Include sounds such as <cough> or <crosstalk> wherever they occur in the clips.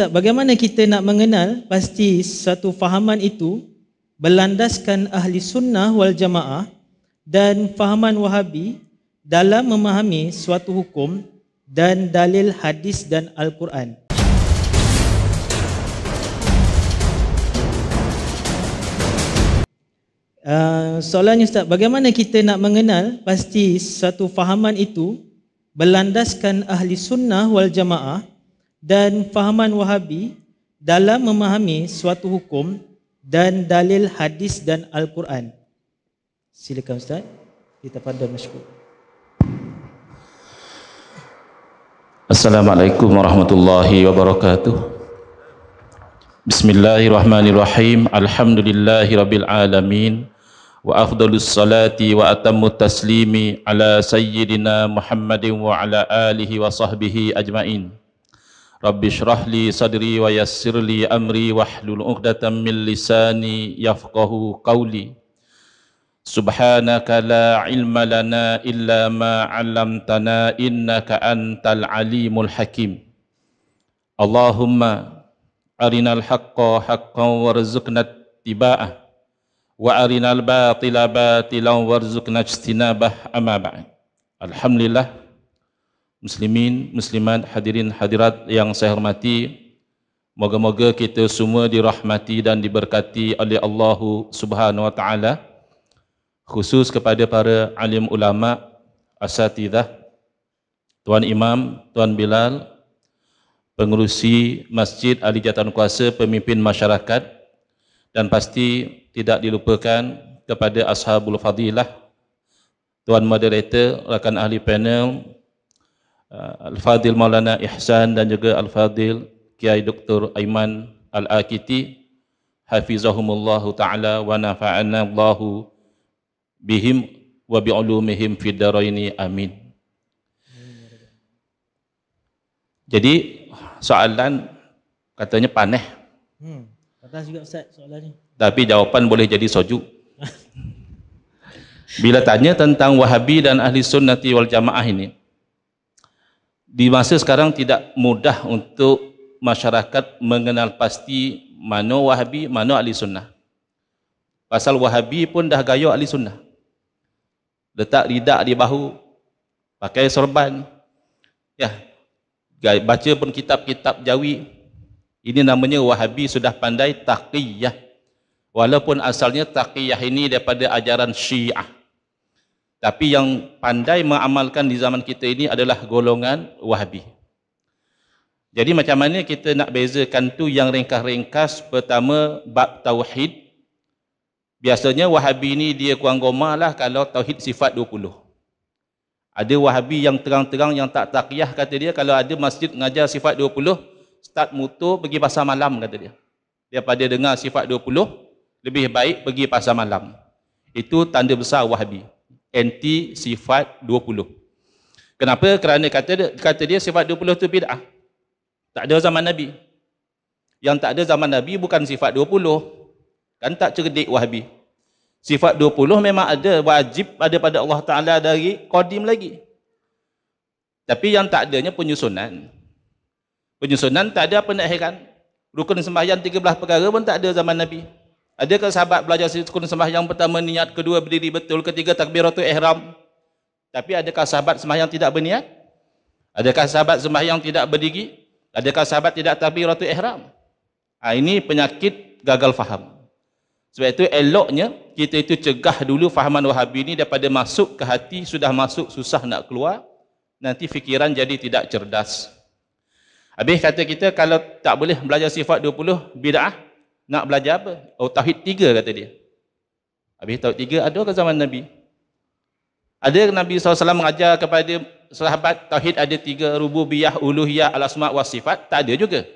Ustaz, bagaimana kita nak mengenal pasti satu fahaman itu berlandaskan ahli sunnah wal jamaah dan fahaman wahabi dalam memahami suatu hukum dan dalil hadis dan Al-Quran. Uh, soalannya Ustaz, bagaimana kita nak mengenal pasti satu fahaman itu berlandaskan ahli sunnah wal jamaah dan fahaman wahabi dalam memahami suatu hukum dan dalil hadis dan Al-Quran. Silakan Ustaz, kita pandang masyarakat. Assalamualaikum warahmatullahi wabarakatuh. Bismillahirrahmanirrahim. Alhamdulillahirrabbilalamin. Wa afdalus salati wa atammu taslimi ala sayyidina Muhammadin wa ala alihi wa sahbihi ajma'in. Rabbi syrah li sadri wa yassir li amri wa hlul uqdatan min lisani yafqahu qawli Subhanaka la ilma lana illa ma 'allamtana innaka antal alimul hakim Allahumma arinal haqqo haqqan warzuqna tiba'ah wa arinal batila batilan warzuqna ijtinabah amma Alhamdulillah muslimin, muslimat, hadirin, hadirat yang saya hormati. Moga-moga kita semua dirahmati dan diberkati oleh Allah Subhanahu wa taala. Khusus kepada para alim ulama, asatidah, tuan imam, tuan bilal, pengurusi masjid ali jatuh kuasa, pemimpin masyarakat dan pasti tidak dilupakan kepada ashabul fadilah, tuan moderator, rakan ahli panel, Uh, Al-Fadil Maulana Ihsan dan juga Al-Fadil Kiai Dr. Aiman Al-Akiti Hafizahumullahu Ta'ala wa nafa'ana Allahu bihim wa bi'ulumihim fid daraini amin Jadi soalan katanya panah. Hmm. Atas juga Ustaz soalan ni. Tapi jawapan boleh jadi soju. Bila tanya tentang Wahabi dan Ahli Sunnati wal Jamaah ini, hmm di masa sekarang tidak mudah untuk masyarakat mengenal pasti mana wahabi, mana ahli sunnah. Pasal wahabi pun dah gaya ahli sunnah. Letak lidah di bahu, pakai sorban, ya, baca pun kitab-kitab jawi. Ini namanya wahabi sudah pandai taqiyah. Walaupun asalnya taqiyah ini daripada ajaran syiah. Tapi yang pandai mengamalkan di zaman kita ini adalah golongan wahabi. Jadi macam mana kita nak bezakan tu yang ringkas-ringkas pertama bab tauhid. Biasanya wahabi ni dia kurang gomah lah kalau tauhid sifat 20. Ada wahabi yang terang-terang yang tak taqiyah kata dia kalau ada masjid mengajar sifat 20 start mutu pergi pasar malam kata dia. Daripada dengar sifat 20 lebih baik pergi pasar malam. Itu tanda besar wahabi anti sifat 20. Kenapa? Kerana kata dia, kata dia sifat 20 tu bid'ah. Tak ada zaman Nabi. Yang tak ada zaman Nabi bukan sifat 20. Kan tak cerdik Wahabi. Sifat 20 memang ada wajib ada pada Allah Taala dari qadim lagi. Tapi yang tak adanya penyusunan. Penyusunan tak ada apa nak heran. Rukun sembahyang 13 perkara pun tak ada zaman Nabi. Adakah sahabat belajar sukun sembahyang pertama niat, kedua berdiri betul, ketiga takbiratul ihram? Tapi adakah sahabat sembahyang tidak berniat? Adakah sahabat sembahyang tidak berdiri? Adakah sahabat tidak takbiratul ihram? Ha, ini penyakit gagal faham. Sebab itu eloknya kita itu cegah dulu fahaman wahabi ini daripada masuk ke hati, sudah masuk susah nak keluar, nanti fikiran jadi tidak cerdas. Habis kata kita kalau tak boleh belajar sifat 20 bid'ah, nak belajar apa? Oh, tauhid tiga kata dia. Habis tauhid tiga, ada ke zaman Nabi? Ada Nabi SAW mengajar kepada sahabat tauhid ada tiga, rububiyah, uluhiyah, al-asma' wa sifat? Tak ada juga.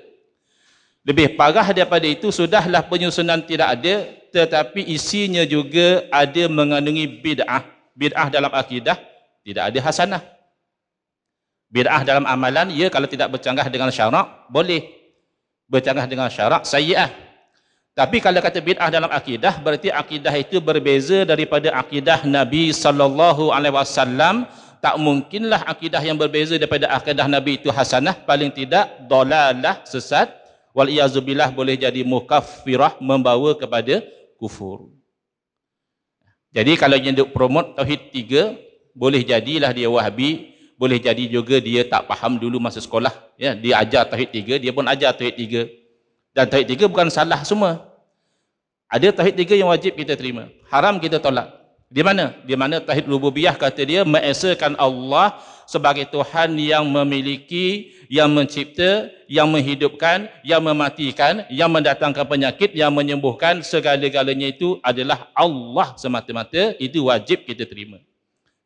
Lebih parah daripada itu, sudahlah penyusunan tidak ada, tetapi isinya juga ada mengandungi bid'ah. Bid'ah dalam akidah, tidak ada hasanah. Bid'ah dalam amalan, ya kalau tidak bercanggah dengan syarak, boleh. Bercanggah dengan syarak, sayyiah. Tapi kalau kata bid'ah dalam akidah, berarti akidah itu berbeza daripada akidah Nabi sallallahu alaihi wasallam. Tak mungkinlah akidah yang berbeza daripada akidah Nabi itu hasanah, paling tidak dolalah sesat. Wal iazubillah boleh jadi mukaffirah membawa kepada kufur. Jadi kalau dia nak promote tauhid tiga, boleh jadilah dia wahabi, boleh jadi juga dia tak faham dulu masa sekolah. Ya, dia ajar tauhid tiga, dia pun ajar tauhid tiga. Dan tauhid tiga bukan salah semua. Ada tauhid tiga yang wajib kita terima. Haram kita tolak. Di mana? Di mana tauhid rububiyah kata dia mengesakan Allah sebagai Tuhan yang memiliki, yang mencipta, yang menghidupkan, yang mematikan, yang mendatangkan penyakit, yang menyembuhkan segala-galanya itu adalah Allah semata-mata. Itu wajib kita terima.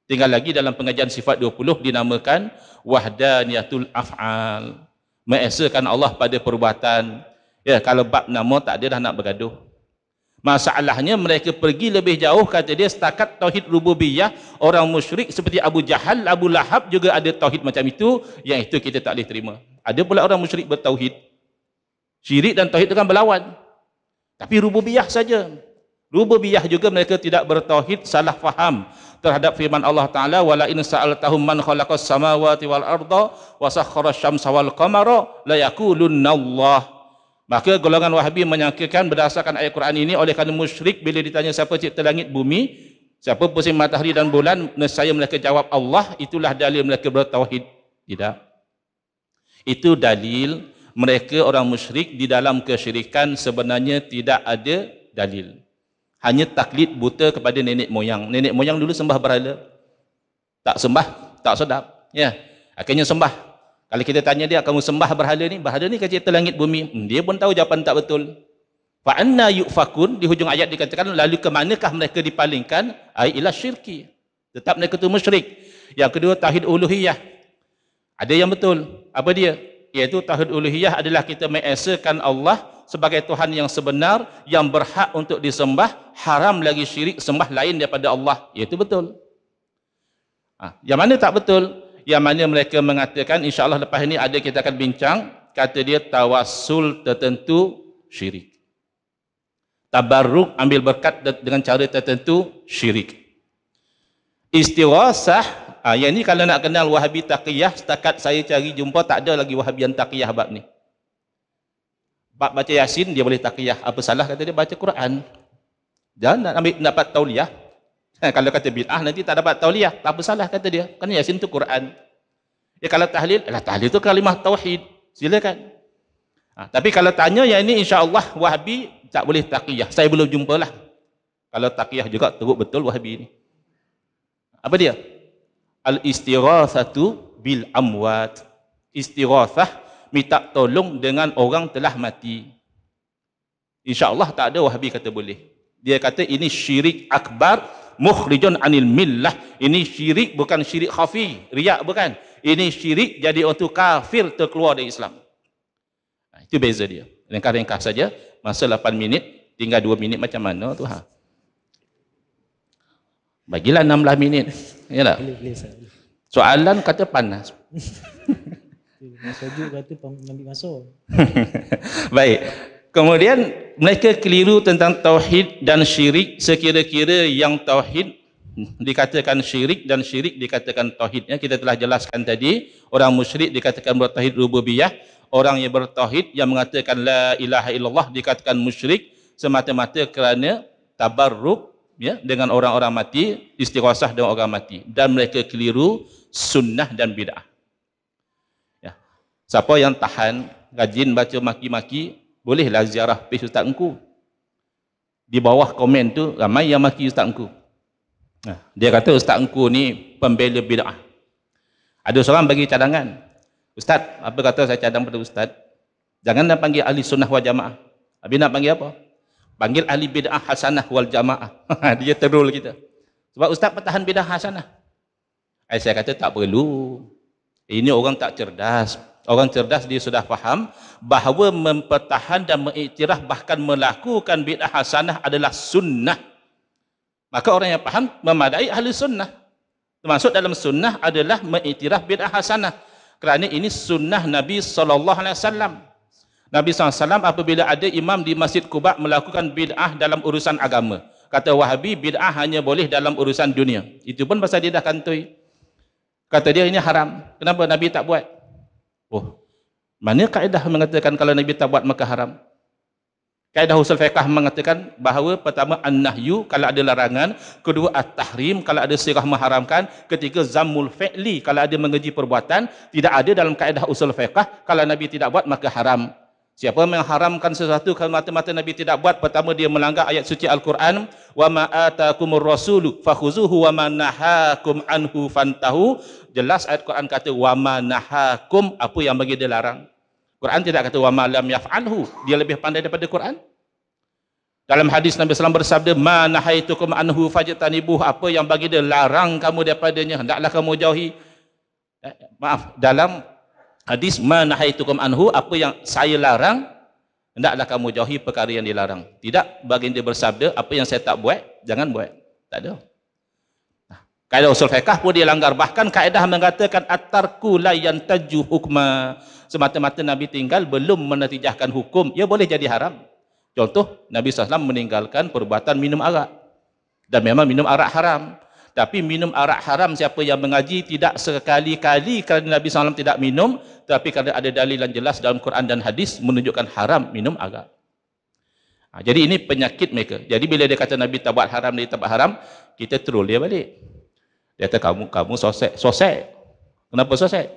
Tinggal lagi dalam pengajian sifat 20 dinamakan wahdaniyatul af'al. Mengesakan Allah pada perbuatan, Ya, kalau bab nama tak ada dah nak bergaduh. Masalahnya mereka pergi lebih jauh kata dia setakat tauhid rububiyah orang musyrik seperti Abu Jahal, Abu Lahab juga ada tauhid macam itu yang itu kita tak boleh terima. Ada pula orang musyrik bertauhid. Syirik dan tauhid dengan berlawan. Tapi rububiyah saja. Rububiyah juga mereka tidak bertauhid salah faham terhadap firman Allah Taala wala in sa'altahum man khalaqas samawati wal arda wa sakhkhara asy-syamsa wal qamara la yaqulunna Allah. Maka golongan Wahabi menyangkakan berdasarkan ayat Quran ini oleh kerana musyrik bila ditanya siapa cipta langit bumi, siapa pusing matahari dan bulan, nescaya mereka jawab Allah, itulah dalil mereka bertauhid. Tidak. Itu dalil mereka orang musyrik di dalam kesyirikan sebenarnya tidak ada dalil. Hanya taklid buta kepada nenek moyang. Nenek moyang dulu sembah berhala. Tak sembah, tak sedap. Ya. Akhirnya sembah, kalau kita tanya dia, kamu sembah berhala ni? Berhala ni kata cipta langit bumi. Hmm, dia pun tahu jawapan tak betul. Fa anna yufakun di hujung ayat dikatakan lalu ke manakah mereka dipalingkan? Ai ila syirki. Tetap mereka tu musyrik. Yang kedua tauhid uluhiyah. Ada yang betul. Apa dia? Iaitu tauhid uluhiyah adalah kita mengesakan Allah sebagai Tuhan yang sebenar yang berhak untuk disembah, haram lagi syirik sembah lain daripada Allah. Iaitu betul. Ha, yang mana tak betul? yang mana mereka mengatakan insyaallah lepas ini ada kita akan bincang kata dia tawasul tertentu syirik tabarruk ambil berkat dengan cara tertentu syirik istighasah ha, yang ini kalau nak kenal wahabi taqiyah setakat saya cari jumpa tak ada lagi wahabi yang taqiyah bab ni bab baca yasin dia boleh taqiyah apa salah kata dia baca Quran dan nak ambil dapat tauliah Eh, kalau kata bid'ah nanti tak dapat tauliah, tak apa salah kata dia. Kan Yasin tu Quran. Ya kalau tahlil, lah tahlil tu kalimah tauhid. Silakan. Ha, tapi kalau tanya yang ini insya-Allah Wahabi tak boleh taqiyah. Saya belum jumpalah. Kalau taqiyah juga teruk betul Wahabi ini. Apa dia? Al-istighatsatu bil amwat. Istighatsah minta tolong dengan orang telah mati. Insya-Allah tak ada Wahabi kata boleh. Dia kata ini syirik akbar mukhrijun anil millah ini syirik bukan syirik khafi riak bukan ini syirik jadi orang tu kafir terkeluar dari Islam nah, ha, itu beza dia ringkas-ringkas saja masa 8 minit tinggal 2 minit macam mana tu ha bagilah 16 minit ya tak soalan kata panas Masa juga kata ambil masuk. <laughs> Baik. Kemudian mereka keliru tentang tauhid dan syirik sekira-kira yang tauhid dikatakan syirik dan syirik dikatakan tauhid ya kita telah jelaskan tadi orang musyrik dikatakan bertauhid rububiyah orang yang bertauhid yang mengatakan la ilaha illallah dikatakan musyrik semata-mata kerana tabarruk ya dengan orang-orang mati istighosah dengan orang mati dan mereka keliru sunnah dan bidah ya siapa yang tahan rajin baca maki-maki bolehlah ziarah page Ustaz Engku. Di bawah komen tu, ramai yang maki Ustaz Engku. Ha, dia kata Ustaz Engku ni pembela bid'ah. Ada seorang bagi cadangan. Ustaz, apa kata saya cadang pada Ustaz? Janganlah panggil ahli sunnah wal jamaah. Habis nak panggil apa? Panggil ahli bid'ah hasanah wal jamaah. <laughs> Dia terul kita. Sebab Ustaz pertahan bid'ah hasanah. Eh, saya kata tak perlu. Ini orang tak cerdas. Orang cerdas dia sudah faham bahawa mempertahankan dan mengiktiraf bahkan melakukan bid'ah hasanah adalah sunnah. Maka orang yang faham memadai ahli sunnah. Termasuk dalam sunnah adalah mengiktiraf bid'ah hasanah. Kerana ini sunnah Nabi saw. Nabi SAW apabila ada imam di Masjid Kubak melakukan bid'ah dalam urusan agama. Kata Wahabi, bid'ah hanya boleh dalam urusan dunia. Itu pun pasal dia dah kantui. Kata dia ini haram. Kenapa Nabi tak buat? Oh. Mana kaedah mengatakan kalau Nabi tak buat maka haram? Kaedah usul fiqah mengatakan bahawa pertama an-nahyu kalau ada larangan, kedua at-tahrim kalau ada sirah mengharamkan, ketiga zammul fi'li kalau ada mengeji perbuatan, tidak ada dalam kaedah usul fiqah kalau Nabi tidak buat maka haram. Siapa mengharamkan sesuatu kalau mata-mata Nabi tidak buat, pertama dia melanggar ayat suci Al-Quran, wa ma atakumur rasulu fakhuzuhu wa ma nahakum anhu fantahu. Jelas ayat Quran kata wa ma nahakum apa yang bagi dia larang. Quran tidak kata wa ma lam yaf'alhu. Dia lebih pandai daripada Quran. Dalam hadis Nabi SAW bersabda, Ma nahaitukum anhu fajitanibuh, apa yang bagi dia larang kamu daripadanya, hendaklah kamu jauhi. Eh, maaf, dalam hadis manahaitukum anhu apa yang saya larang hendaklah kamu jauhi perkara yang dilarang tidak baginda bersabda apa yang saya tak buat jangan buat tak ada nah, kaedah usul fiqah pun dia langgar. bahkan kaedah mengatakan atarku la yantaju hukma semata-mata nabi tinggal belum menetijahkan hukum ia ya boleh jadi haram contoh nabi SAW meninggalkan perbuatan minum arak dan memang minum arak haram tapi minum arak haram siapa yang mengaji tidak sekali-kali kerana Nabi SAW tidak minum. Tapi kerana ada dalil yang jelas dalam Quran dan hadis menunjukkan haram minum arak. Ha, jadi ini penyakit mereka. Jadi bila dia kata Nabi tak buat haram, dia tak buat haram, kita troll dia balik. Dia kata kamu kamu sosek. Sosek? Kenapa sosek?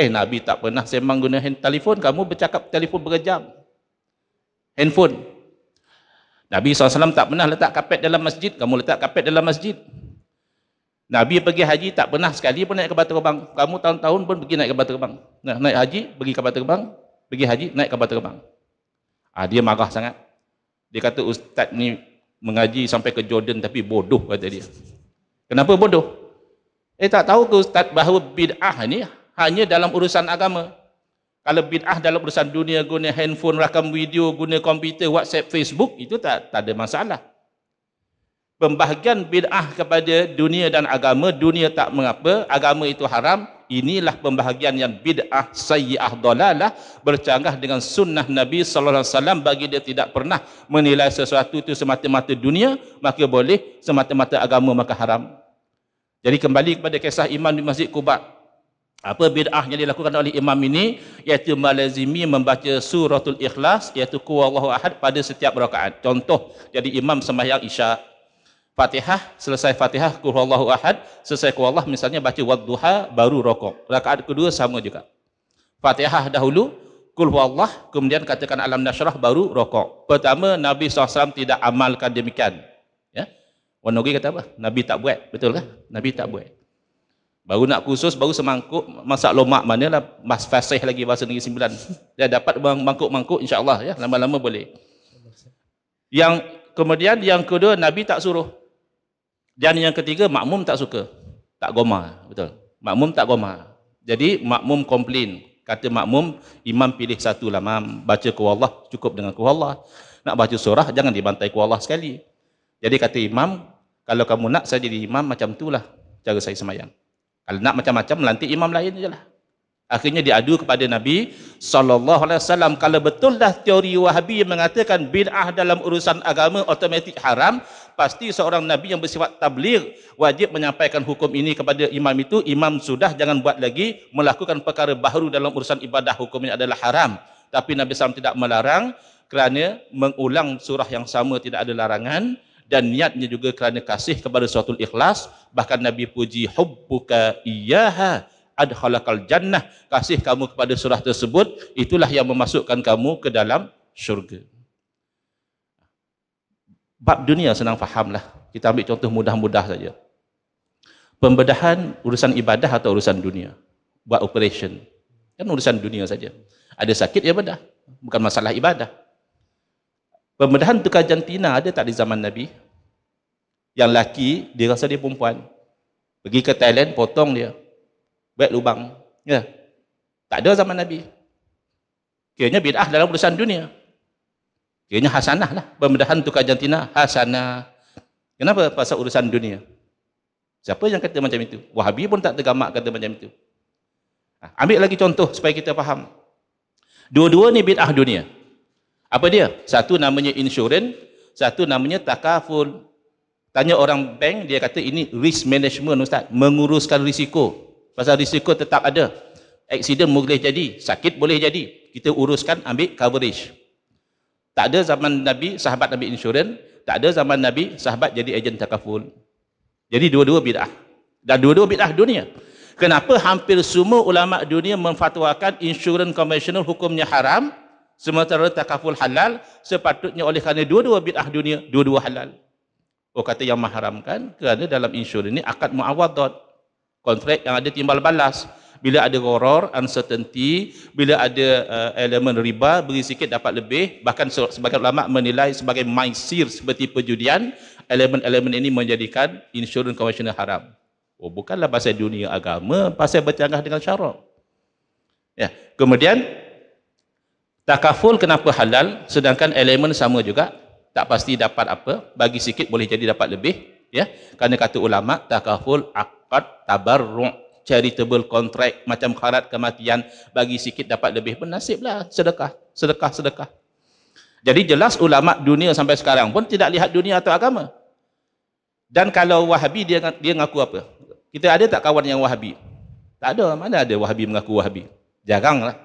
Eh Nabi tak pernah semang guna hand telefon, kamu bercakap telefon berjam. Handphone. Nabi SAW tak pernah letak kapet dalam masjid, kamu letak kapet dalam masjid. Nabi pergi haji tak pernah sekali pun naik kapal terbang. Kamu tahun-tahun pun pergi naik kapal terbang. Nah, naik haji, pergi kapal terbang. Pergi haji, naik kapal terbang. Ah, dia marah sangat. Dia kata, Ustaz ni mengaji sampai ke Jordan tapi bodoh kata dia. Kenapa bodoh? Eh tak tahu ke Ustaz bahawa bid'ah ni hanya dalam urusan agama. Kalau bid'ah dalam urusan dunia guna handphone, rakam video, guna komputer, WhatsApp, Facebook itu tak tak ada masalah pembahagian bid'ah kepada dunia dan agama, dunia tak mengapa, agama itu haram, inilah pembahagian yang bid'ah sayyi'ah dolalah bercanggah dengan sunnah Nabi sallallahu alaihi wasallam bagi dia tidak pernah menilai sesuatu itu semata-mata dunia maka boleh semata-mata agama maka haram. Jadi kembali kepada kisah imam di Masjid Quba. Apa bid'ah yang dilakukan oleh imam ini iaitu malazimi membaca suratul ikhlas iaitu kuwallahu ahad pada setiap rakaat. Contoh jadi imam sembahyang isyak Fatihah, selesai Fatihah, kuhullahu ahad, selesai kuhullah, misalnya baca wadduha, baru rokok. Rakaat kedua sama juga. Fatihah dahulu, Kul kemudian katakan alam nasyrah baru rokok. Pertama Nabi SAW tidak amalkan demikian. Ya. Wanogi kata apa? Nabi tak buat, betul ke? Nabi tak buat. Baru nak khusus baru semangkuk masak lomak manalah mas fasih lagi bahasa negeri sembilan. Dia dapat mangkuk-mangkuk insya-Allah ya, lama-lama boleh. Yang kemudian yang kedua Nabi tak suruh. Dan yang ketiga makmum tak suka. Tak goma, betul. Makmum tak goma. Jadi makmum komplain. Kata makmum, imam pilih satu lah, mam. Baca ku Allah, cukup dengan ku Allah. Nak baca surah, jangan dibantai ku Allah sekali. Jadi kata imam, kalau kamu nak saya jadi imam, macam itulah cara saya semayang. Kalau nak macam-macam, lantik imam lain je lah. Akhirnya diadu kepada Nabi sallallahu alaihi wasallam kalau betul dah teori Wahabi mengatakan bid'ah dalam urusan agama automatik haram, pasti seorang nabi yang bersifat tabligh wajib menyampaikan hukum ini kepada imam itu imam sudah jangan buat lagi melakukan perkara baru dalam urusan ibadah hukum ini adalah haram tapi nabi SAW tidak melarang kerana mengulang surah yang sama tidak ada larangan dan niatnya juga kerana kasih kepada suatu ikhlas bahkan nabi puji hubbuka iyyaha adkhalakal jannah kasih kamu kepada surah tersebut itulah yang memasukkan kamu ke dalam syurga bab dunia senang faham lah. Kita ambil contoh mudah-mudah saja. Pembedahan urusan ibadah atau urusan dunia. Buat operation. Kan urusan dunia saja. Ada sakit, ya bedah. Bukan masalah ibadah. Pembedahan tukar jantina ada tak di zaman Nabi? Yang laki, dia rasa dia perempuan. Pergi ke Thailand, potong dia. Buat lubang. Ya. Tak ada zaman Nabi. Kayaknya bid'ah dalam urusan dunia. Kiranya hasanah lah. Pembedahan untuk kajantina, hasanah. Kenapa? Pasal urusan dunia. Siapa yang kata macam itu? Wahabi pun tak tergamak kata macam itu. Ha, ambil lagi contoh supaya kita faham. Dua-dua ni bid'ah dunia. Apa dia? Satu namanya insurans, satu namanya takaful. Tanya orang bank, dia kata ini risk management Ustaz. Menguruskan risiko. Pasal risiko tetap ada. Aksiden boleh jadi, sakit boleh jadi. Kita uruskan ambil coverage. Tak ada zaman Nabi sahabat Nabi insurans, tak ada zaman Nabi sahabat jadi ejen takaful. Jadi dua-dua bidah. Dan dua-dua bidah dunia. Kenapa hampir semua ulama dunia memfatwakan insurans konvensional hukumnya haram sementara takaful halal sepatutnya oleh kerana dua-dua bidah dunia, dua-dua halal. Oh kata yang mahramkan kerana dalam insurans ini akad muawadat kontrak yang ada timbal balas bila ada horror, uncertainty, bila ada uh, eh, elemen riba, beri sikit dapat lebih, bahkan sebagian ulama menilai sebagai maisir seperti perjudian, elemen-elemen ini menjadikan insurans konvensional haram. Oh, bukanlah pasal dunia agama, pasal bercanggah dengan syarab. Ya, kemudian takaful kenapa halal sedangkan elemen sama juga tak pasti dapat apa, bagi sikit boleh jadi dapat lebih, ya. Karena kata ulama takaful aqad tabarru' charitable contract macam kharat kematian bagi sikit dapat lebih bernasiblah sedekah sedekah sedekah jadi jelas ulama dunia sampai sekarang pun tidak lihat dunia atau agama dan kalau wahabi dia dia mengaku apa kita ada tak kawan yang wahabi tak ada mana ada wahabi mengaku wahabi jaranglah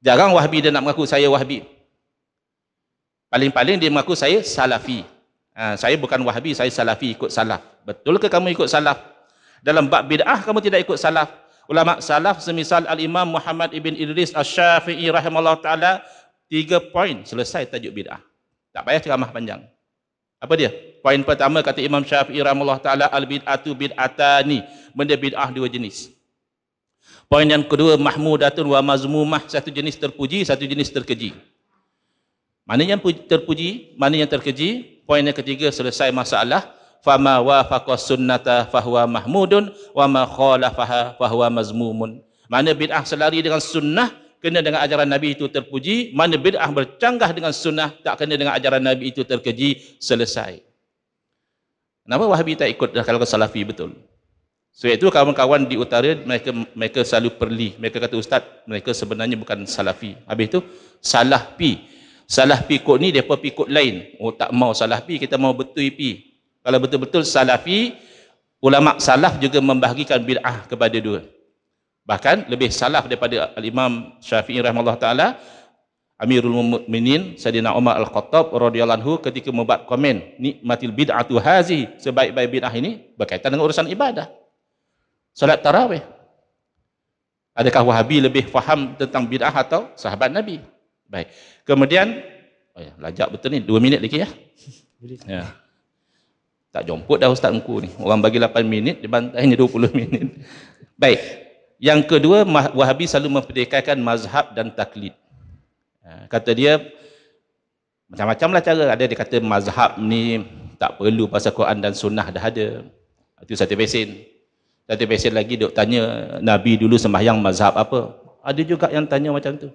jarang wahabi dia nak mengaku saya wahabi paling-paling dia mengaku saya salafi ha, saya bukan wahabi saya salafi ikut salaf betul ke kamu ikut salaf dalam bab bid'ah kamu tidak ikut salaf ulama salaf semisal al-imam Muhammad ibn Idris asy-Syafi'i rahimallahu taala tiga poin selesai tajuk bid'ah tak payah ceramah panjang apa dia poin pertama kata imam Syafi'i rahimallahu taala al-bid'atu bid'atani benda bid'ah dua jenis poin yang kedua mahmudatun wa mazmumah satu jenis terpuji satu jenis terkeji mana yang terpuji mana yang terkeji poin yang ketiga selesai masalah fama wafaqa sunnata fahuwa mahmudun wa ma khalafaha fahuwa mazmumun mana bid'ah selari dengan sunnah kena dengan ajaran nabi itu terpuji mana bid'ah bercanggah dengan sunnah tak kena dengan ajaran nabi itu terkeji selesai kenapa wahabi tak ikut dah kalau salafi betul So itu kawan-kawan di utara mereka mereka selalu perli mereka kata ustaz mereka sebenarnya bukan salafi habis itu salah pi salah pi kod ni depa pi kod lain oh tak mau salah pi kita mau betul pi kalau betul-betul salafi, ulama salaf juga membahagikan bid'ah kepada dua. Bahkan lebih salaf daripada al-Imam Syafi'i rahmatullah taala, Amirul Mu'minin, Sayyidina Umar Al-Khattab radhiyallahu anhu ketika membuat komen nikmatil tu hazi sebaik-baik bid'ah ini berkaitan dengan urusan ibadah. Solat tarawih. Adakah Wahabi lebih faham tentang bid'ah atau sahabat Nabi? Baik. Kemudian, oh ya, lajak betul ni, dua minit lagi ya. Boleh. Ya. Tak jemput dah ustaz engkau ni. Orang bagi 8 minit, dia bantainya 20 <laughs> minit. Baik. Yang kedua, Wahabi selalu memperdekaikan mazhab dan taklid. Ha, kata dia, macam-macam lah cara. Ada dia kata mazhab ni tak perlu pasal Quran dan sunnah dah ada. Itu satu besin. Satu besin lagi dia tanya, Nabi dulu sembahyang mazhab apa? Ada juga yang tanya macam tu.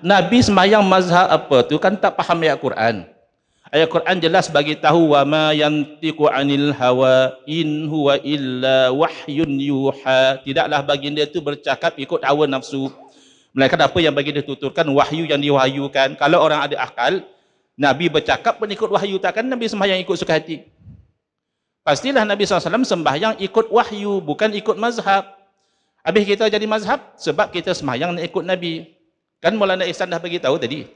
Nabi sembahyang mazhab apa tu kan tak faham ayat Quran. Ayat Quran jelas bagi tahu wa ma yantiqu anil hawa in huwa illa wahyun yuha. Tidaklah baginda itu bercakap ikut hawa nafsu. Melainkan apa yang baginda tuturkan wahyu yang diwahyukan. Kalau orang ada akal, Nabi bercakap pun wahyu takkan Nabi sembahyang ikut suka hati. Pastilah Nabi SAW sembahyang ikut wahyu bukan ikut mazhab. Habis kita jadi mazhab sebab kita sembahyang nak ikut Nabi. Kan Maulana Ihsan dah bagi tahu tadi.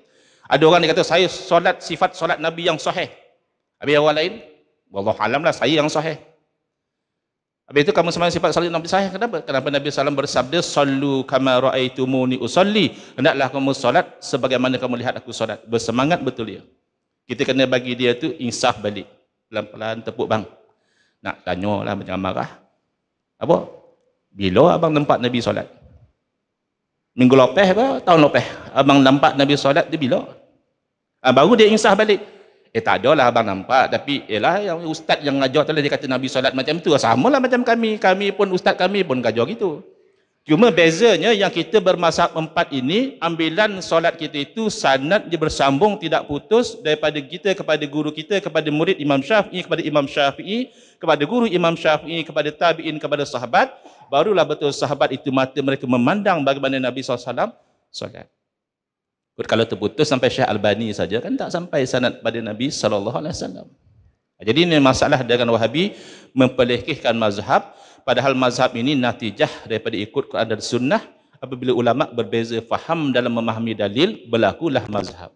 Ada orang dia kata saya solat sifat solat Nabi yang sahih. Habis orang lain, Allah alam lah saya yang sahih. Habis itu kamu sembahyang sifat solat Nabi saya. Kenapa? Kenapa Nabi SAW bersabda, Sallu kama ra'aitumuni usalli. Hendaklah kamu solat sebagaimana kamu lihat aku solat. Bersemangat betul dia. Kita kena bagi dia tu insaf balik. Pelan-pelan tepuk bang. Nak tanya lah macam marah. Apa? Bila abang nampak Nabi solat? Minggu lopeh ke? Tahun lopeh. Abang nampak Nabi solat dia bila? Ha, baru dia insah balik. Eh tak adalah abang nampak tapi ialah yang ustaz yang ajar tadi lah, dia kata Nabi solat macam tu ah, sama lah macam kami. Kami pun ustaz kami pun ajar gitu. Cuma bezanya yang kita bermasak empat ini ambilan solat kita itu sanad dia bersambung tidak putus daripada kita kepada guru kita kepada murid Imam Syafi'i kepada Imam Syafi'i kepada guru Imam Syafi'i kepada tabi'in kepada sahabat barulah betul sahabat itu mata mereka memandang bagaimana Nabi SAW solat kalau terputus sampai Syekh Albani saja kan tak sampai sanad pada Nabi sallallahu alaihi wasallam. Jadi ini masalah dengan Wahabi memperlekehkan mazhab padahal mazhab ini natijah daripada ikut Quran dan sunnah apabila ulama berbeza faham dalam memahami dalil berlakulah mazhab.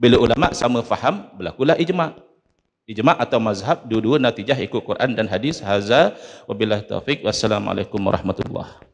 Bila ulama sama faham berlakulah ijma. Ijma atau mazhab dua-dua natijah ikut Quran dan hadis. Hazza wabillahi taufik wassalamualaikum warahmatullahi.